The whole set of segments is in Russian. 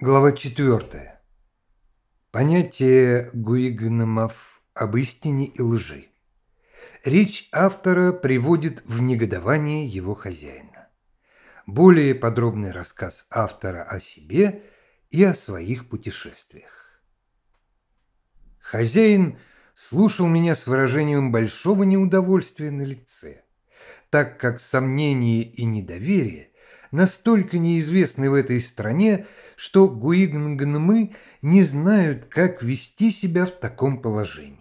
Глава 4. Понятие Гуигномов об истине и лжи. Речь автора приводит в негодование его хозяина. Более подробный рассказ автора о себе и о своих путешествиях. Хозяин слушал меня с выражением большого неудовольствия на лице, так как сомнение и недоверие настолько неизвестны в этой стране, что гуигнгнмы не знают, как вести себя в таком положении.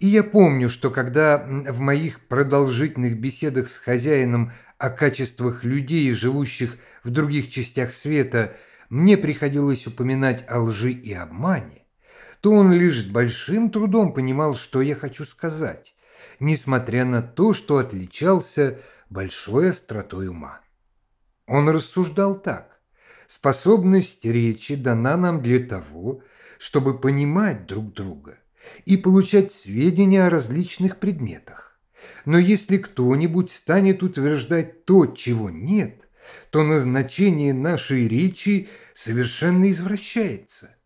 И я помню, что когда в моих продолжительных беседах с хозяином о качествах людей, живущих в других частях света, мне приходилось упоминать о лжи и обмане, то он лишь с большим трудом понимал, что я хочу сказать, несмотря на то, что отличался большой остротой ума. Он рассуждал так. Способность речи дана нам для того, чтобы понимать друг друга и получать сведения о различных предметах. Но если кто-нибудь станет утверждать то, чего нет, то назначение нашей речи совершенно извращается,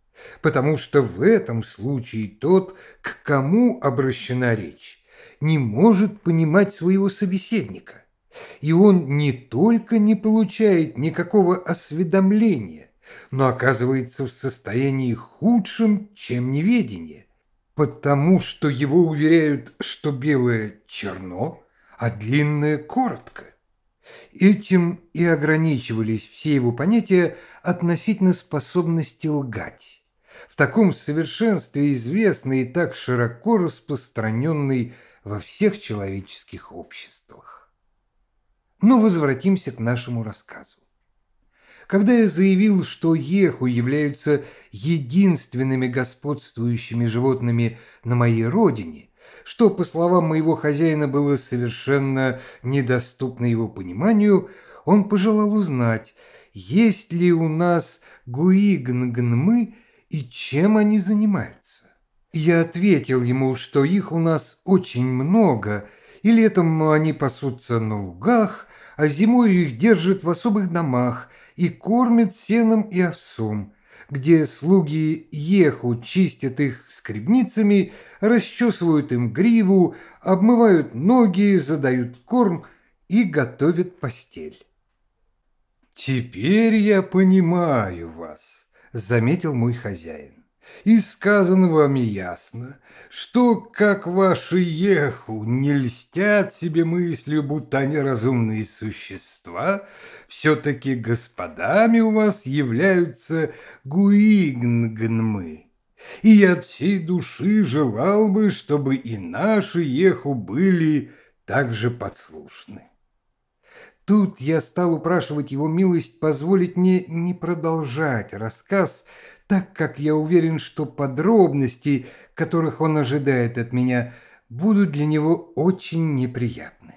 потому что в этом случае тот, к кому обращена речь, не может понимать своего собеседника. И он не только не получает никакого осведомления, но оказывается в состоянии худшем, чем неведение, потому что его уверяют, что белое черно, а длинное коротко. Этим и ограничивались все его понятия относительно способности лгать, в таком совершенстве известный и так широко распространенный во всех человеческих обществах. Но возвратимся к нашему рассказу. Когда я заявил, что еху являются единственными господствующими животными на моей родине, что, по словам моего хозяина, было совершенно недоступно его пониманию, он пожелал узнать, есть ли у нас гуигнгнмы и чем они занимаются. Я ответил ему, что их у нас очень много, и летом они пасутся на лугах, а зимой их держат в особых домах и кормят сеном и овсом, где слуги еху чистят их скребницами, расчесывают им гриву, обмывают ноги, задают корм и готовят постель. «Теперь я понимаю вас», — заметил мой хозяин. И сказано вам ясно, что, как ваши еху, не льстят себе мыслью, будто они разумные существа, все-таки господами у вас являются гуигнгнмы. И я от всей души желал бы, чтобы и наши еху были также подслушны. Тут я стал упрашивать его милость позволить мне не продолжать рассказ, так как я уверен, что подробности, которых он ожидает от меня, будут для него очень неприятны.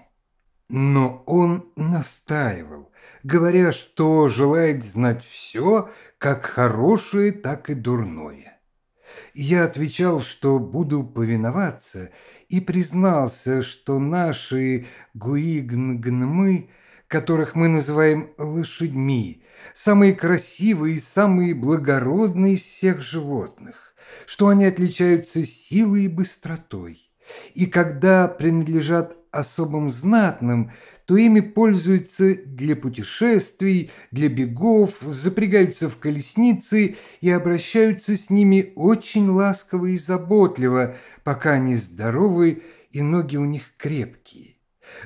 Но он настаивал, говоря, что желает знать все, как хорошее, так и дурное. Я отвечал, что буду повиноваться, и признался, что наши гуигнгнмы, которых мы называем лошадьми, самые красивые и самые благородные из всех животных, что они отличаются силой и быстротой, и когда принадлежат особым знатным, то ими пользуются для путешествий, для бегов, запрягаются в колесницы и обращаются с ними очень ласково и заботливо, пока они здоровы и ноги у них крепкие.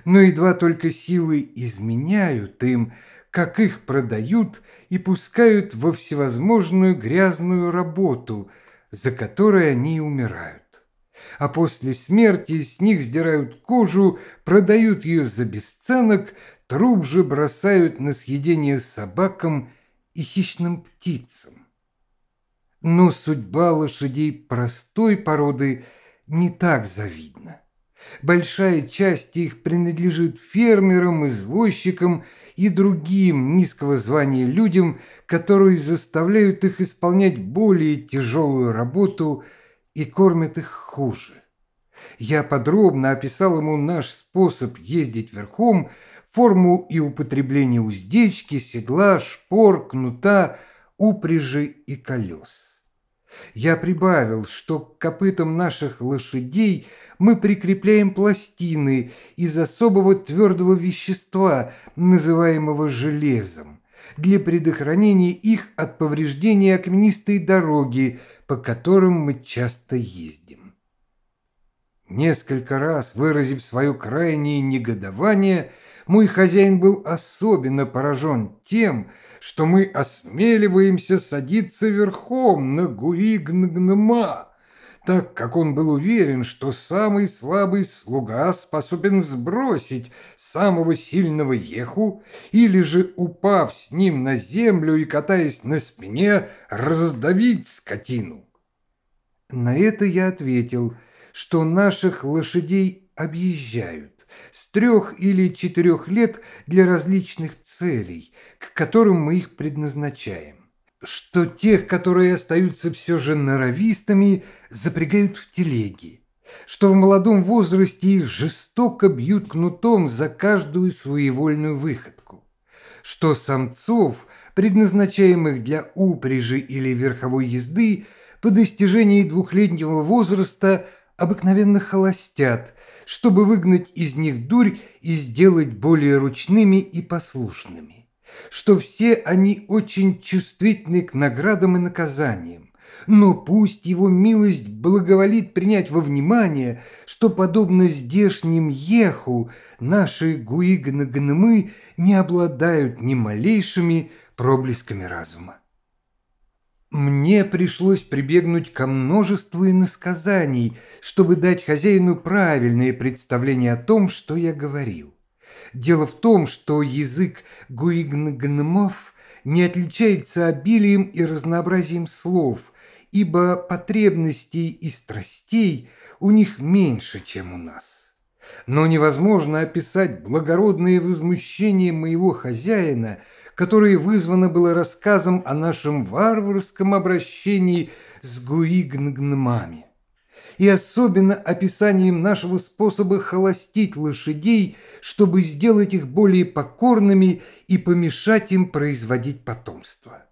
Но едва только силы изменяют им – как их продают и пускают во всевозможную грязную работу, за которой они умирают. А после смерти с них сдирают кожу, продают ее за бесценок, труп же бросают на съедение собакам и хищным птицам. Но судьба лошадей простой породы не так завидна. Большая часть их принадлежит фермерам, извозчикам и другим низкого звания людям, которые заставляют их исполнять более тяжелую работу и кормят их хуже. Я подробно описал ему наш способ ездить верхом, форму и употребление уздечки, седла, шпор, кнута, упряжи и колес. Я прибавил, что к копытам наших лошадей мы прикрепляем пластины из особого твердого вещества, называемого железом, для предохранения их от повреждения окменистой дороги, по которым мы часто ездим. Несколько раз выразив свое крайнее негодование – мой хозяин был особенно поражен тем, что мы осмеливаемся садиться верхом на Гуигнгнма, так как он был уверен, что самый слабый слуга способен сбросить самого сильного еху или же, упав с ним на землю и катаясь на спине, раздавить скотину. На это я ответил, что наших лошадей объезжают с трех или четырех лет для различных целей, к которым мы их предназначаем. Что тех, которые остаются все же норовистыми, запрягают в телеги. Что в молодом возрасте их жестоко бьют кнутом за каждую своевольную выходку. Что самцов, предназначаемых для упряжи или верховой езды, по достижении двухлетнего возраста обыкновенно холостят – чтобы выгнать из них дурь и сделать более ручными и послушными, что все они очень чувствительны к наградам и наказаниям, но пусть его милость благоволит принять во внимание, что, подобно здешним еху, наши гуигнагнмы не обладают ни малейшими проблесками разума. Мне пришлось прибегнуть ко множеству иносказаний, чтобы дать хозяину правильное представление о том, что я говорил. Дело в том, что язык гуигнгнмов не отличается обилием и разнообразием слов, ибо потребностей и страстей у них меньше, чем у нас. Но невозможно описать благородное возмущение моего хозяина – которое вызвано было рассказом о нашем варварском обращении с гуигнгнмами и особенно описанием нашего способа холостить лошадей, чтобы сделать их более покорными и помешать им производить потомство.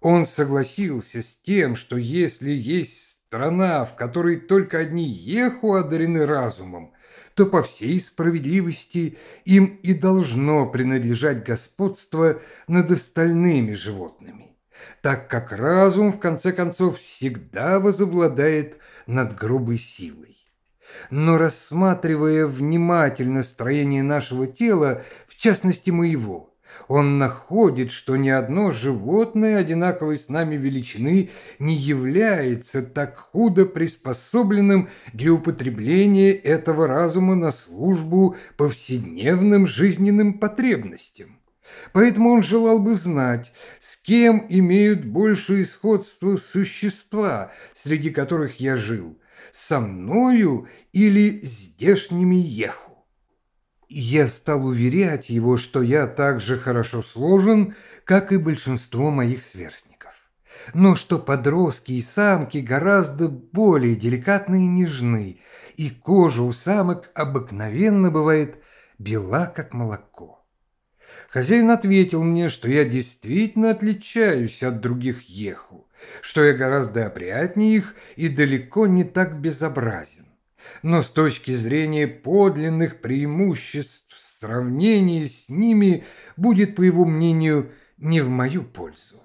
Он согласился с тем, что если есть страна, в которой только одни еху одарены разумом, то по всей справедливости им и должно принадлежать господство над остальными животными, так как разум, в конце концов, всегда возобладает над грубой силой. Но рассматривая внимательно строение нашего тела, в частности моего, он находит, что ни одно животное одинаковой с нами величины не является так худо приспособленным для употребления этого разума на службу повседневным жизненным потребностям. Поэтому он желал бы знать, с кем имеют большее сходство существа, среди которых я жил, со мною или здешними еху. Я стал уверять его, что я так же хорошо сложен, как и большинство моих сверстников, но что подростки и самки гораздо более деликатны и нежны, и кожа у самок обыкновенно бывает бела, как молоко. Хозяин ответил мне, что я действительно отличаюсь от других еху, что я гораздо опрятнее их и далеко не так безобразен но с точки зрения подлинных преимуществ в сравнении с ними будет, по его мнению, не в мою пользу.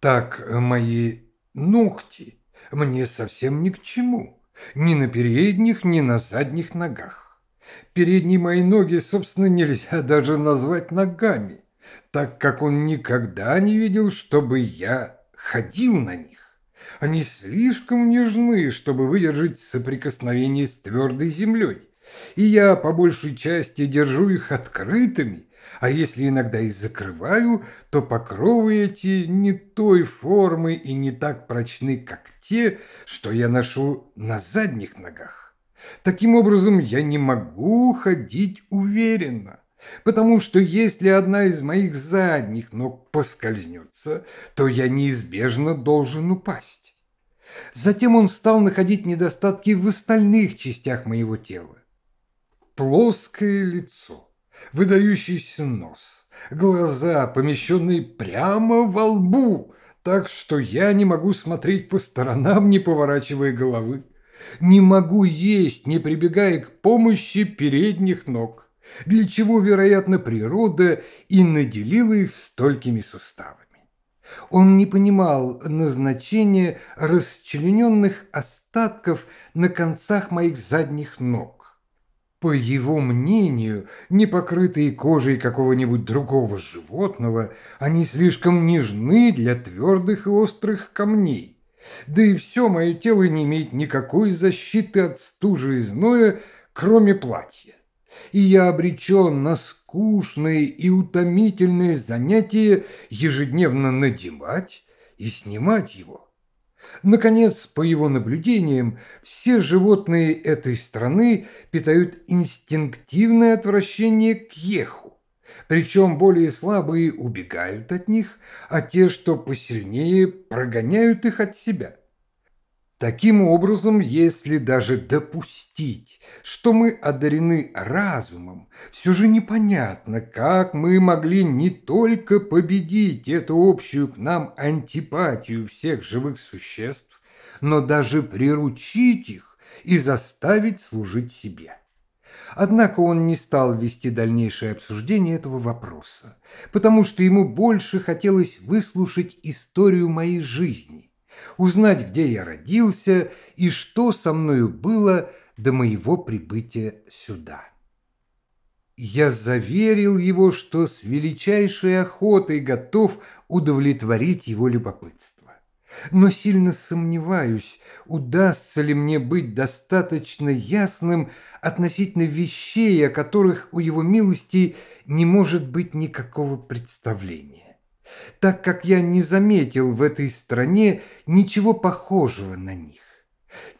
Так э, мои ногти мне совсем ни к чему, ни на передних, ни на задних ногах. Передние мои ноги, собственно, нельзя даже назвать ногами, так как он никогда не видел, чтобы я ходил на них. Они слишком нежны, чтобы выдержать соприкосновение с твердой землей. И я по большей части держу их открытыми, а если иногда и закрываю, то покровы эти не той формы и не так прочны, как те, что я ношу на задних ногах. Таким образом, я не могу ходить уверенно потому что если одна из моих задних ног поскользнется, то я неизбежно должен упасть. Затем он стал находить недостатки в остальных частях моего тела. Плоское лицо, выдающийся нос, глаза, помещенные прямо во лбу, так что я не могу смотреть по сторонам, не поворачивая головы. Не могу есть, не прибегая к помощи передних ног для чего, вероятно, природа и наделила их столькими суставами. Он не понимал назначения расчлененных остатков на концах моих задних ног. По его мнению, не покрытые кожей какого-нибудь другого животного, они слишком нежны для твердых и острых камней. Да и все мое тело не имеет никакой защиты от стужи и зноя, кроме платья и я обречен на скучные и утомительные занятия ежедневно надевать и снимать его. Наконец, по его наблюдениям, все животные этой страны питают инстинктивное отвращение к еху, причем более слабые убегают от них, а те, что посильнее, прогоняют их от себя. Таким образом, если даже допустить, что мы одарены разумом, все же непонятно, как мы могли не только победить эту общую к нам антипатию всех живых существ, но даже приручить их и заставить служить себе. Однако он не стал вести дальнейшее обсуждение этого вопроса, потому что ему больше хотелось выслушать историю моей жизни, узнать, где я родился и что со мною было до моего прибытия сюда. Я заверил его, что с величайшей охотой готов удовлетворить его любопытство. Но сильно сомневаюсь, удастся ли мне быть достаточно ясным относительно вещей, о которых у его милости не может быть никакого представления так как я не заметил в этой стране ничего похожего на них.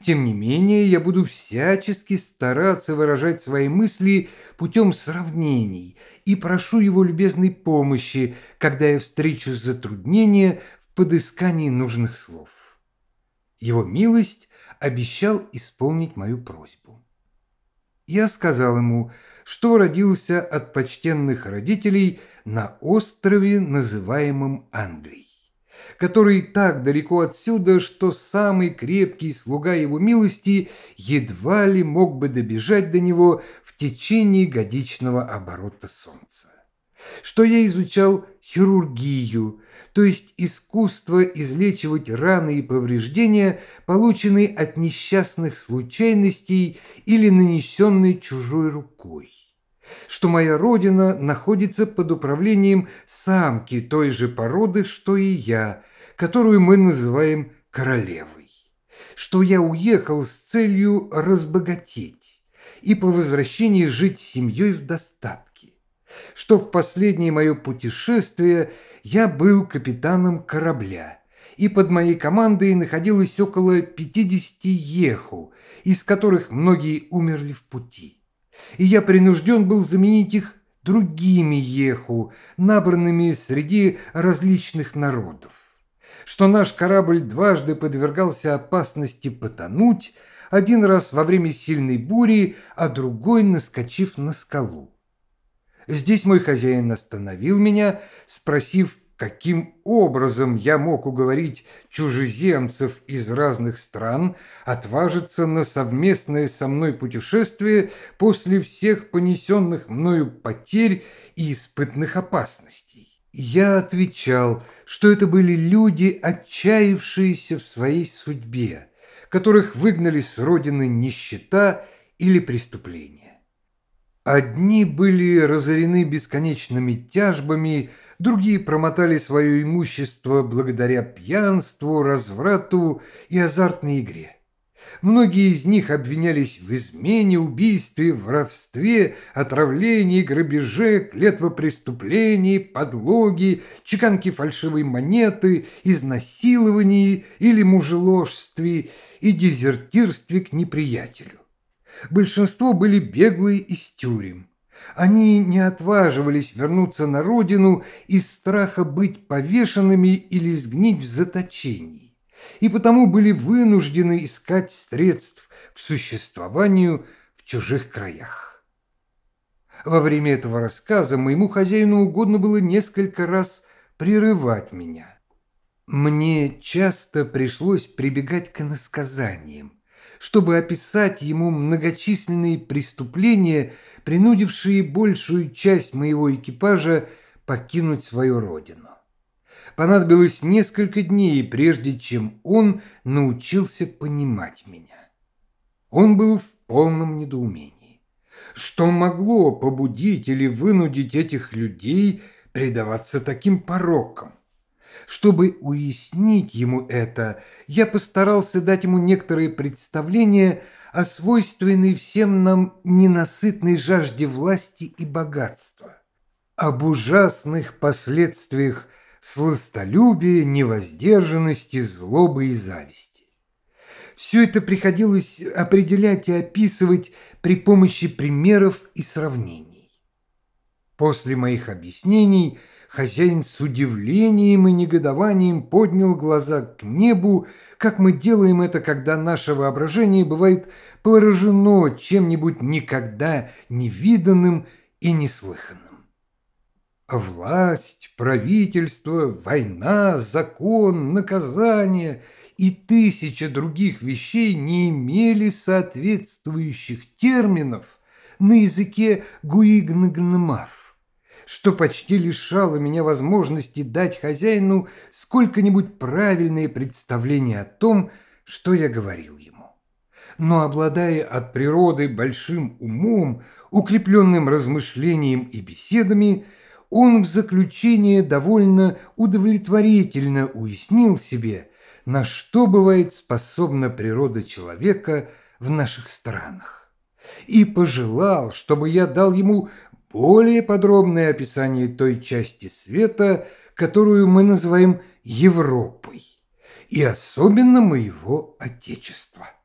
Тем не менее, я буду всячески стараться выражать свои мысли путем сравнений и прошу его любезной помощи, когда я встречу затруднения в подыскании нужных слов. Его милость обещал исполнить мою просьбу. Я сказал ему, что родился от почтенных родителей на острове, называемом Англией, который так далеко отсюда, что самый крепкий слуга его милости едва ли мог бы добежать до него в течение годичного оборота солнца что я изучал хирургию, то есть искусство излечивать раны и повреждения, полученные от несчастных случайностей или нанесенные чужой рукой, что моя родина находится под управлением самки той же породы, что и я, которую мы называем королевой, что я уехал с целью разбогатеть и по возвращении жить с семьей в достатке, что в последнее мое путешествие я был капитаном корабля, и под моей командой находилось около 50 еху, из которых многие умерли в пути. И я принужден был заменить их другими еху, набранными среди различных народов. Что наш корабль дважды подвергался опасности потонуть, один раз во время сильной бури, а другой наскочив на скалу. Здесь мой хозяин остановил меня, спросив, каким образом я мог уговорить чужеземцев из разных стран отважиться на совместное со мной путешествие после всех понесенных мною потерь и испытных опасностей. Я отвечал, что это были люди, отчаявшиеся в своей судьбе, которых выгнали с родины нищета или преступления. Одни были разорены бесконечными тяжбами, другие промотали свое имущество благодаря пьянству, разврату и азартной игре. Многие из них обвинялись в измене, убийстве, воровстве, отравлении, грабеже, клетвопреступлении, подлоге, чеканке фальшивой монеты, изнасиловании или мужеложстве и дезертирстве к неприятелю. Большинство были беглые из тюрем. Они не отваживались вернуться на родину из страха быть повешенными или сгнить в заточении, и потому были вынуждены искать средств к существованию в чужих краях. Во время этого рассказа моему хозяину угодно было несколько раз прерывать меня. Мне часто пришлось прибегать к насказаниям чтобы описать ему многочисленные преступления, принудившие большую часть моего экипажа покинуть свою родину. Понадобилось несколько дней, прежде чем он научился понимать меня. Он был в полном недоумении. Что могло побудить или вынудить этих людей предаваться таким порокам? Чтобы уяснить ему это, я постарался дать ему некоторые представления о свойственной всем нам ненасытной жажде власти и богатства, об ужасных последствиях сластолюбия, невоздержанности, злобы и зависти. Все это приходилось определять и описывать при помощи примеров и сравнений. После моих объяснений – Хозяин с удивлением и негодованием поднял глаза к небу, как мы делаем это, когда наше воображение бывает поражено чем-нибудь никогда невиданным и неслыханным. Власть, правительство, война, закон, наказание и тысяча других вещей не имели соответствующих терминов на языке гуигнгнмав что почти лишало меня возможности дать хозяину сколько-нибудь правильные представления о том, что я говорил ему. Но обладая от природы большим умом, укрепленным размышлением и беседами, он в заключение довольно удовлетворительно уяснил себе, на что бывает способна природа человека в наших странах, и пожелал, чтобы я дал ему более подробное описание той части света, которую мы называем Европой, и особенно моего Отечества.